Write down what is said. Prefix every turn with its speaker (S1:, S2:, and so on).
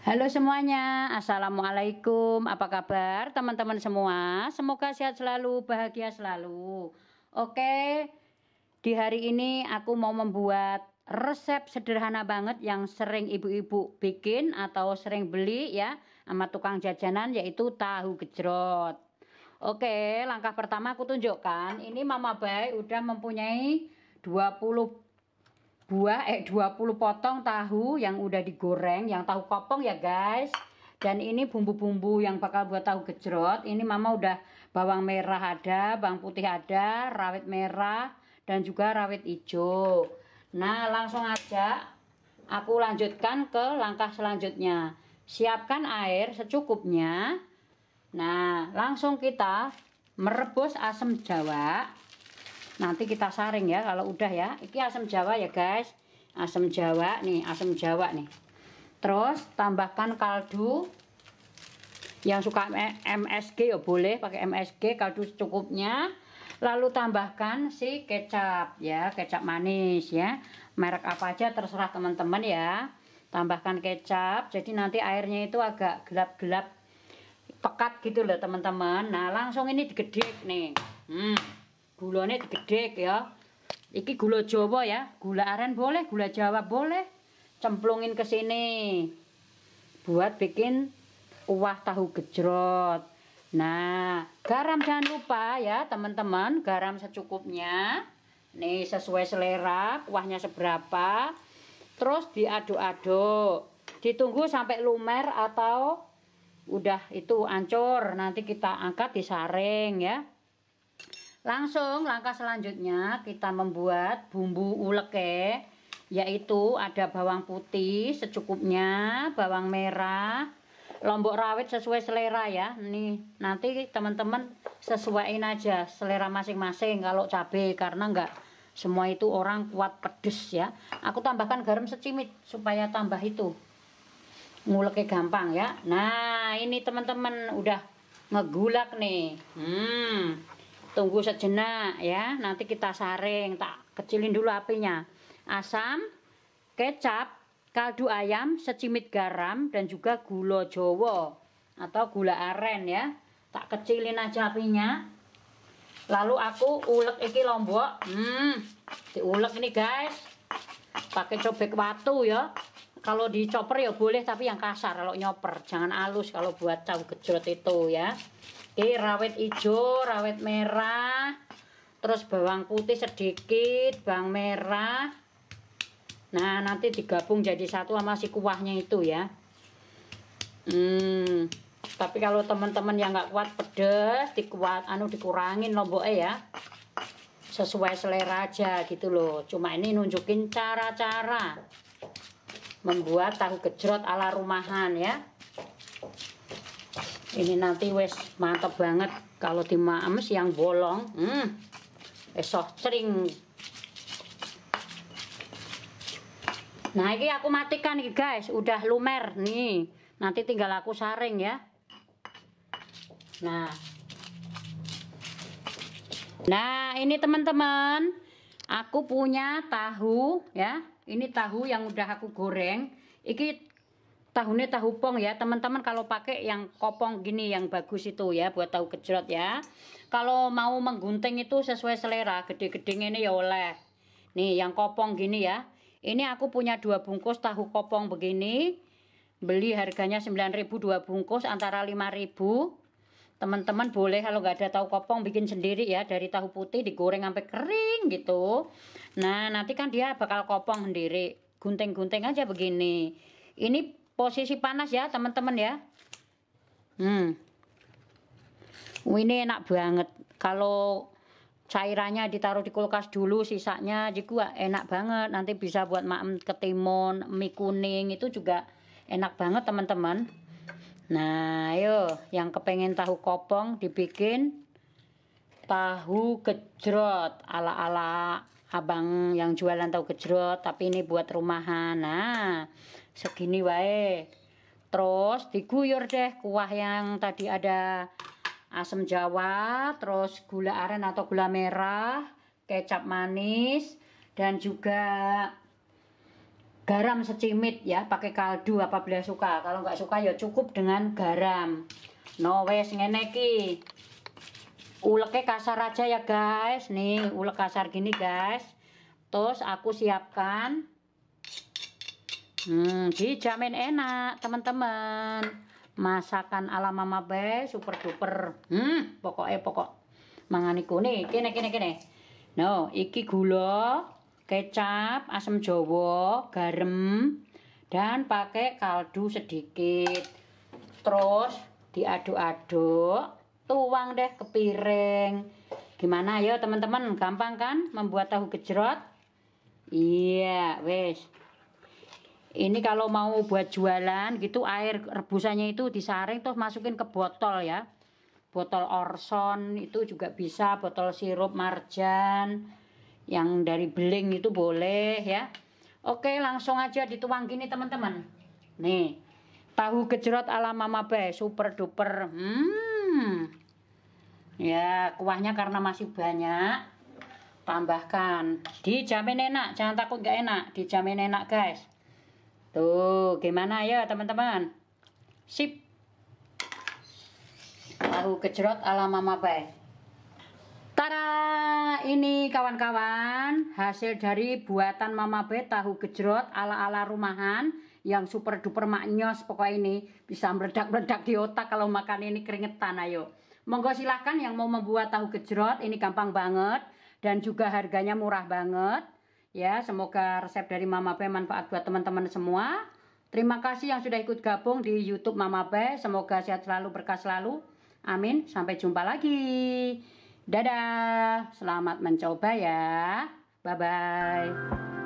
S1: Halo semuanya, Assalamualaikum, apa kabar teman-teman semua? Semoga sehat selalu, bahagia selalu Oke, di hari ini aku mau membuat resep sederhana banget yang sering ibu-ibu bikin atau sering beli ya sama tukang jajanan yaitu tahu gejrot Oke, langkah pertama aku tunjukkan Ini Mama Bay udah mempunyai 20 buah eh 20 potong tahu yang udah digoreng, yang tahu kopong ya guys. Dan ini bumbu-bumbu yang bakal buat tahu gejrot. Ini mama udah bawang merah ada, bawang putih ada, rawit merah dan juga rawit hijau. Nah, langsung aja aku lanjutkan ke langkah selanjutnya. Siapkan air secukupnya. Nah, langsung kita merebus asam jawa nanti kita saring ya kalau udah ya ini asam jawa ya guys asam jawa nih asam jawa nih terus tambahkan kaldu yang suka MSG ya boleh pakai MSG kaldu secukupnya lalu tambahkan si kecap ya kecap manis ya merek apa aja terserah teman-teman ya tambahkan kecap jadi nanti airnya itu agak gelap-gelap pekat gitu loh teman-teman nah langsung ini digedik nih hmm gulane gede ya. Iki gula Jawa ya, gula aren boleh, gula Jawa boleh. Cemplungin ke sini. Buat bikin kuah tahu gejrot. Nah, garam jangan lupa ya, teman-teman, garam secukupnya. Nih sesuai selera, kuahnya seberapa. Terus diaduk-aduk. Ditunggu sampai lumer atau udah itu ancur nanti kita angkat disaring ya Langsung langkah selanjutnya kita membuat bumbu uleke yaitu ada bawang putih secukupnya, bawang merah, lombok rawit sesuai selera ya. Nih, nanti teman-teman sesuaiin aja selera masing-masing kalau cabai karena enggak semua itu orang kuat pedes ya. Aku tambahkan garam secimit supaya tambah itu nguleknya gampang ya. Nah, ini teman-teman udah ngegulak nih. Hmm tunggu sejenak ya nanti kita saring tak kecilin dulu apinya asam kecap kaldu ayam secimit garam dan juga gula jowo atau gula aren ya tak kecilin aja apinya lalu aku ulek iki lombok hmm diulek ini guys pakai cobek batu ya kalau dicoper ya boleh tapi yang kasar kalau nyoper jangan halus kalau buat cawu gejrot itu ya Oke, rawit hijau rawit merah terus bawang putih sedikit bawang merah nah nanti digabung jadi satu sama si kuahnya itu ya hmm, tapi kalau teman-teman yang nggak kuat pedes dikuat anu dikurangin lomboknya ya sesuai selera aja gitu loh cuma ini nunjukin cara-cara membuat tahu gejrot ala rumahan ya ini nanti wes mantap banget kalau dimakan yang bolong hmm esok sering nah ini aku matikan nih guys udah lumer nih nanti tinggal aku saring ya nah nah ini teman-teman aku punya tahu ya ini tahu yang udah aku goreng Ini tahunya tahu pong ya teman-teman kalau pakai yang kopong gini yang bagus itu ya buat tahu kejrot ya kalau mau menggunting itu sesuai selera gede-gede ini ya oleh nih yang kopong gini ya ini aku punya dua bungkus tahu kopong begini beli harganya 9000 dua bungkus antara 5000 teman-teman boleh kalau nggak ada tahu kopong bikin sendiri ya dari tahu putih digoreng sampai kering gitu nah nanti kan dia bakal kopong sendiri gunting-gunting aja begini ini posisi panas ya teman-teman ya hmm ini enak banget kalau cairannya ditaruh di kulkas dulu sisanya juga enak banget nanti bisa buat makan ketimun mie kuning itu juga enak banget teman-teman nah ayo yang kepengen tahu kopong dibikin tahu gejrot ala-ala abang yang jualan tahu gejrot tapi ini buat rumahan nah segini wae terus diguyur deh kuah yang tadi ada asam jawa terus gula aren atau gula merah kecap manis dan juga garam secimit ya pakai kaldu apabila suka kalau nggak suka ya cukup dengan garam no wes ngeneki ki uleknya kasar aja ya guys nih ulek kasar gini guys terus aku siapkan Hmm, dijamin enak, teman-teman. Masakan ala Mama be super duper. Hmm, pokoknya pokok mangani nih. Kene kene kene. No, iki gula, kecap, asam jawa, garam dan pakai kaldu sedikit. Terus diaduk-aduk, tuang deh ke piring. Gimana ya teman-teman? Gampang kan membuat tahu gejrot? Iya, wes ini kalau mau buat jualan gitu air rebusannya itu disaring terus masukin ke botol ya botol orson itu juga bisa botol sirup marjan yang dari beling itu boleh ya oke langsung aja dituang gini teman-teman nih tahu gejrot ala mama be super duper hmm ya kuahnya karena masih banyak tambahkan dijamin enak jangan takut nggak enak dijamin enak guys Tuh, gimana ya teman-teman? Sip. Tahu kejerot ala Mama Bay. Tara, ini kawan-kawan hasil dari buatan Mama Bay tahu kejerot ala-ala rumahan yang super duper maknyos pokoknya ini bisa meledak-meledak di otak kalau makan ini keringetan ayo. Monggo silahkan yang mau membuat tahu kejerot ini gampang banget dan juga harganya murah banget Ya, semoga resep dari Mama Be manfaat buat teman-teman semua. Terima kasih yang sudah ikut gabung di YouTube Mama Be. Semoga sehat selalu, berkah selalu. Amin. Sampai jumpa lagi. Dadah. Selamat mencoba ya. Bye bye.